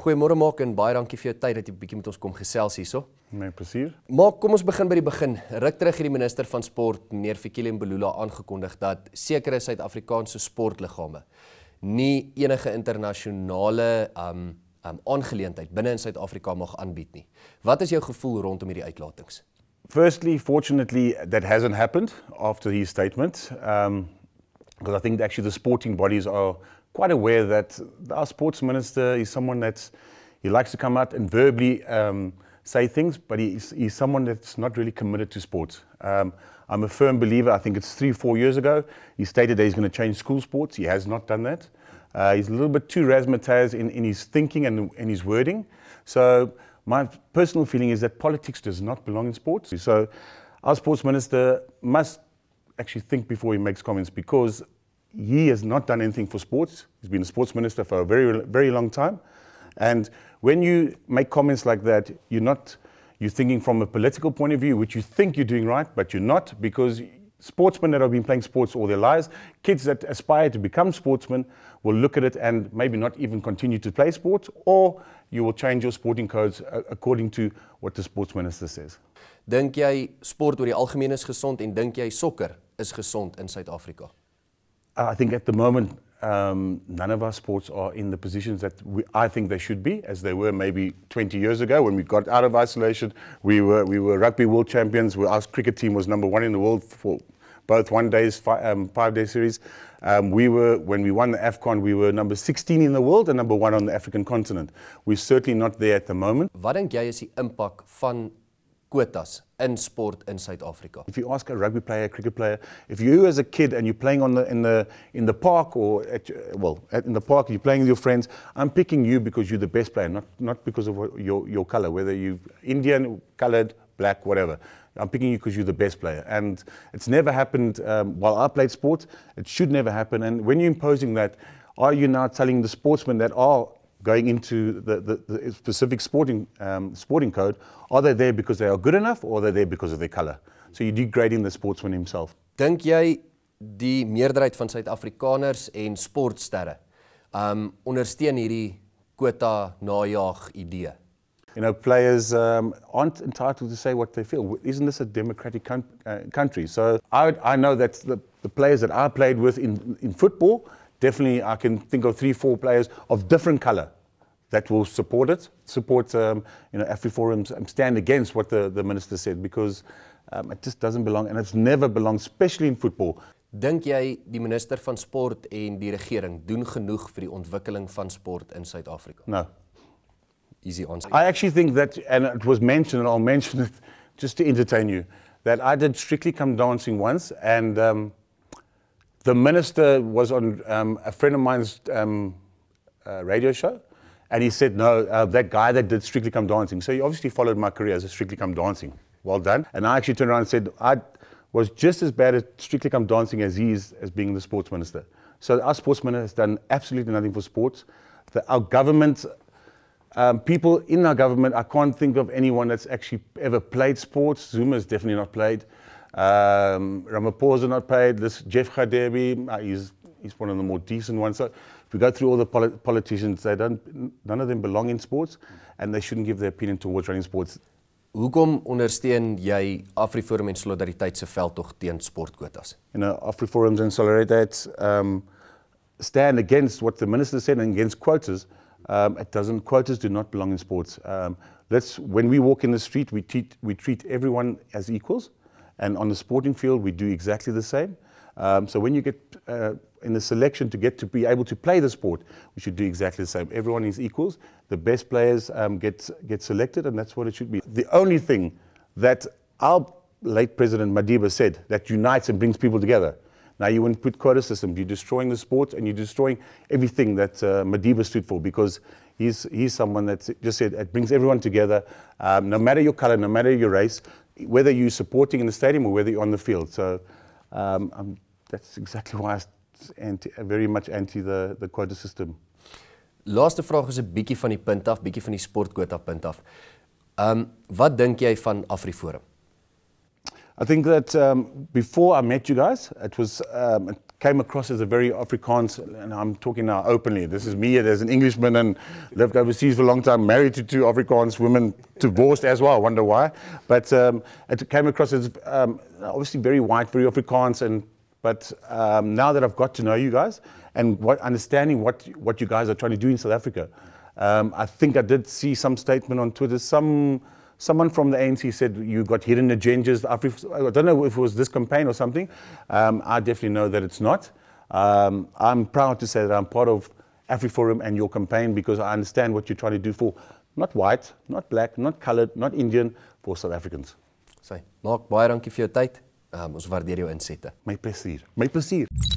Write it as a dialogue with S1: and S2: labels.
S1: Goeiemôre Maak en baie dankie vir jou tyd dat jy bietjie met ons kom gesels hierso. Met plesier. Maak, kom ons begin by die begin. Ruk terug hierdie minister van sport, meneer Fikile Mbulula aangekondig dat sekere Suid-Afrikaanse sportliggame nie enige internasionale um um aangeleentheid binne in Suid-Afrika mag aanbied nie.
S2: Wat is jou gevoel rondom hierdie uitlatings? firstly, fortunately, that hasn't happened after his statement, because um, I think actually the sporting bodies are quite aware that our sports minister is someone that he likes to come out and verbally um, say things, but he's, he's, someone that's not really committed to sports. Um, I'm a firm believer. I think it's three, four years ago he stated that he's going to change school sports. He has not done that. Uh, he's a little bit too razzmatazz in, in his thinking and in his wording. So my personal feeling is that politics does not belong in sports. So our sports minister must actually think before he makes comments because he has not done anything for sports. He's been a sports minister for a very, very long time. And when you make comments like that, you're not, you're thinking from a political point of view, which you think you're doing right, but you're not because sportsmen that have been playing sports all their lives, kids that aspire to become sportsmen will look at it and maybe not even continue to play sports, or you will change your sporting codes uh, according to what the sports minister says. Dink jy sport oor die algemeen is gesond en dink jy sokker
S1: is gesond in Suid-Afrika?
S2: Uh, I think at the moment um, none of our sports are in the positions that we, I think they should be, as they were maybe 20 years ago when we got out of isolation. We were, we were rugby world champions. We, our cricket team was number one in the world for both one days, five, um, five day series. Um, we were, when we won the AFCON, we were number 16 in the world and number one on the African continent. We're certainly not there at the moment. What do you think is the impact of quotas in sport in South Africa. If you ask a rugby player, a cricket player, if you as a kid and you're playing on the, in, the, in the park or, at, well, at, in the park, you're playing with your friends, I'm picking you because you're the best player, not, not because of your, your color, whether you're Indian, colored, black, whatever. I'm picking you because you're the best player. And it's never happened um, while I played sport. It should never happen. And when you're imposing that, are you now telling the sportsmen that, are? Oh, going into the, the, the specific sporting, um, sporting code, are they there because they are good enough or are they there because of their colour? So you're degrading the sportsman himself. Dink jy die meerderheid van Suid-Afrikaners en sportsterre um ondersteun hierdie quota najaag idee? You know, players um, aren't entitled to say what they feel. Isn't this a democratic com- uh, country? So I, I know that the, the players that I played with in, in football, definitely I can think of three, four players of different colour that will support it, support um, you know AfriForum um, stand against what the, the minister said because um, it just doesn't belong and it's never belonged, especially in football. Dink jy die minister van sport en die regering doen genoeg vir die
S1: ontwikkeling van sport in Suid-Afrika?
S2: No. Easy answer. I actually think that and it was mentioned and I'll mention it just to entertain you that I did strictly come dancing once and um, the minister was on um, a friend of mine's um, uh, radio show, and he said, No, uh, that guy that did Strictly Come Dancing. So he obviously followed my career as a Strictly Come Dancing. Well done. And I actually turned around and said, I was just as bad at Strictly Come Dancing as he is as being the sports minister. So our sports minister has done absolutely nothing for sports. The, our government, um, people in our government, I can't think of anyone that's actually ever played sports. Zuma has definitely not played. Um, Ramaphosa not paid. This Jeff Khadebi, uh, he's, he's one of the more decent ones. So if we go through all the polit- politicians, they don't, none of them belong in sports and they shouldn't give their opinion towards running sports. Hoekom ondersteun jy AfriForum en Solidariteit se veldtog teen sportkwotas? You know, AfriForum and Solidariteit um stand against what the minister said and against quotas. Um it doesn't quotas do not belong in sports. Um let's when we walk in the street we treat we treat everyone as equals. Uh And on the sporting field, we do exactly the same. Um, so when you get uh, in the selection to get to be able to play the sport, we should do exactly the same. Everyone is equals. The best players um, get, get selected, and that's what it should be. The only thing that our late President Madiba said that unites and brings people together. Now you wouldn't put quota systems. You're destroying the sport and you're destroying everything that uh, Madiba stood for because he's, he's someone that just said it brings everyone together, um, no matter your color, no matter your race, whether you're supporting in the stadium or whether you're on the field. So um, I'm, um, that's exactly why I'm anti, very much anti the, the quota system.
S1: Laaste vraag is 'n bietjie van die punt af, bietjie van die sportkwota punt af. Ehm um, wat dink jy van
S2: Afriforum? I think that um before I met you guys, it was um it came across as a very Afrikaans, and I'm talking now openly. This is me as an Englishman and lived overseas for a long time, married to two Afrikaans women, divorced as well. I wonder why. But um, it came across as um, obviously very white, very Afrikaans, and but um, now that I've got to know you guys and what, understanding what what you guys are trying to do in South Africa, um, I think I did see some statement on Twitter, some someone from the ANC said you've got hidden agendas. I don't know if it was this campaign or something. Um, I definitely know that it's not. Um, I'm proud to say that I'm part of AfriForum and your campaign because I understand what you're trying to do for not white, not black, not colored, not Indian, for South Africans. Say, Mark, baie dankie vir jou tyd. Um, ons waardeer jou insette.
S1: My plesier. My plesier.